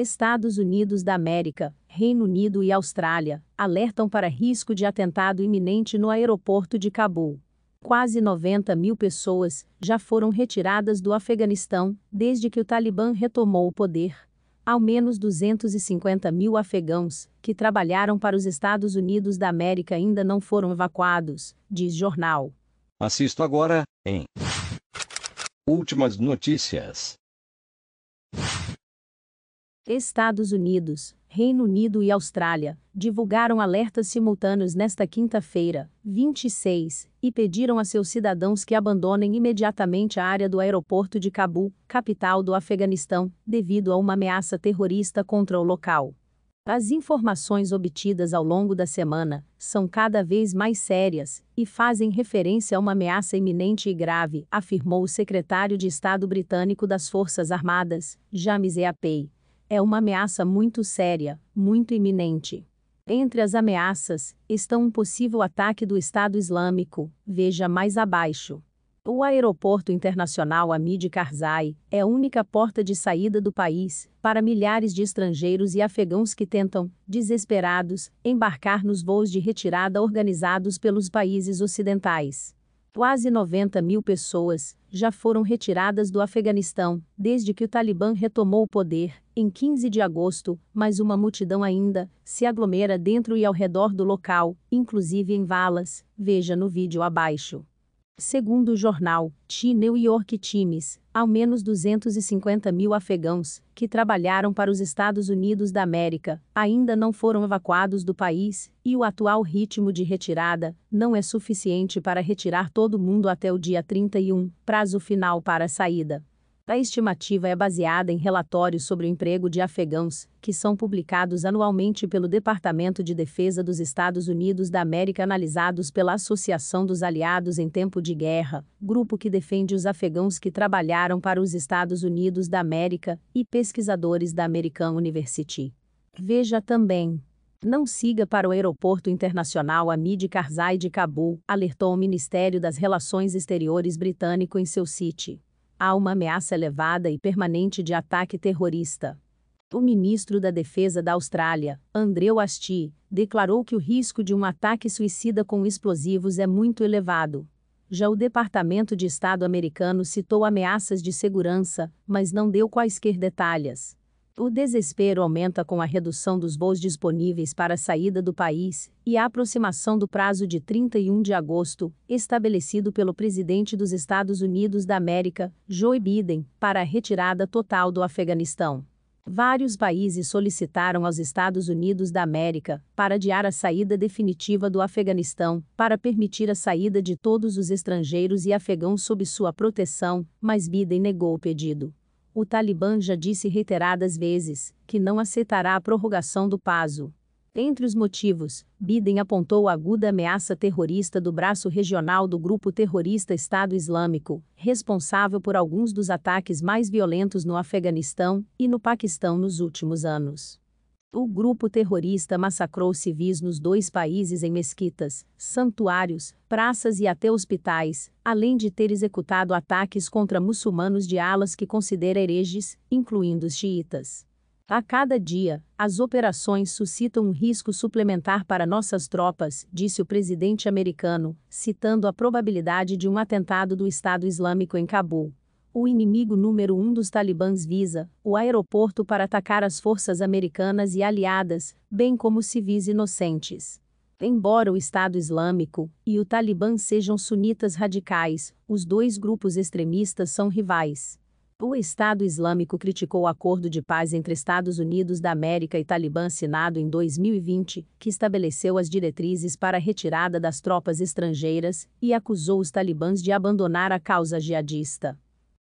Estados Unidos da América, Reino Unido e Austrália alertam para risco de atentado iminente no aeroporto de Cabul. Quase 90 mil pessoas já foram retiradas do Afeganistão desde que o Talibã retomou o poder. Ao menos 250 mil afegãos que trabalharam para os Estados Unidos da América ainda não foram evacuados, diz jornal. Assisto agora em Últimas notícias. Estados Unidos, Reino Unido e Austrália divulgaram alertas simultâneos nesta quinta-feira, 26, e pediram a seus cidadãos que abandonem imediatamente a área do aeroporto de Cabul, capital do Afeganistão, devido a uma ameaça terrorista contra o local. As informações obtidas ao longo da semana são cada vez mais sérias e fazem referência a uma ameaça iminente e grave, afirmou o secretário de Estado britânico das Forças Armadas, James Apey é uma ameaça muito séria, muito iminente. Entre as ameaças, estão um possível ataque do Estado Islâmico, veja mais abaixo. O Aeroporto Internacional Hamid Karzai é a única porta de saída do país para milhares de estrangeiros e afegãos que tentam, desesperados, embarcar nos voos de retirada organizados pelos países ocidentais. Quase 90 mil pessoas já foram retiradas do Afeganistão desde que o Talibã retomou o poder em 15 de agosto, mais uma multidão ainda se aglomera dentro e ao redor do local, inclusive em valas, veja no vídeo abaixo. Segundo o jornal The New York Times, ao menos 250 mil afegãos que trabalharam para os Estados Unidos da América ainda não foram evacuados do país, e o atual ritmo de retirada não é suficiente para retirar todo mundo até o dia 31, prazo final para a saída. A estimativa é baseada em relatórios sobre o emprego de afegãos, que são publicados anualmente pelo Departamento de Defesa dos Estados Unidos da América, analisados pela Associação dos Aliados em Tempo de Guerra, grupo que defende os afegãos que trabalharam para os Estados Unidos da América, e pesquisadores da American University. Veja também. Não siga para o Aeroporto Internacional Hamid Karzai de Cabul, alertou o Ministério das Relações Exteriores britânico em seu site há uma ameaça elevada e permanente de ataque terrorista. O ministro da Defesa da Austrália, Andrew Asti, declarou que o risco de um ataque suicida com explosivos é muito elevado. Já o Departamento de Estado americano citou ameaças de segurança, mas não deu quaisquer detalhes. O desespero aumenta com a redução dos voos disponíveis para a saída do país e a aproximação do prazo de 31 de agosto, estabelecido pelo presidente dos Estados Unidos da América, Joe Biden, para a retirada total do Afeganistão. Vários países solicitaram aos Estados Unidos da América para adiar a saída definitiva do Afeganistão, para permitir a saída de todos os estrangeiros e afegãos sob sua proteção, mas Biden negou o pedido. O Talibã já disse reiteradas vezes que não aceitará a prorrogação do PASO. Entre os motivos, Biden apontou a aguda ameaça terrorista do braço regional do grupo terrorista Estado Islâmico, responsável por alguns dos ataques mais violentos no Afeganistão e no Paquistão nos últimos anos. O grupo terrorista massacrou civis nos dois países em mesquitas, santuários, praças e até hospitais, além de ter executado ataques contra muçulmanos de alas que considera hereges, incluindo os xiitas. A cada dia, as operações suscitam um risco suplementar para nossas tropas, disse o presidente americano, citando a probabilidade de um atentado do Estado Islâmico em Cabul o inimigo número um dos talibãs visa o aeroporto para atacar as forças americanas e aliadas, bem como civis inocentes. Embora o Estado Islâmico e o Talibã sejam sunitas radicais, os dois grupos extremistas são rivais. O Estado Islâmico criticou o acordo de paz entre Estados Unidos da América e Talibã assinado em 2020, que estabeleceu as diretrizes para a retirada das tropas estrangeiras, e acusou os talibãs de abandonar a causa jihadista.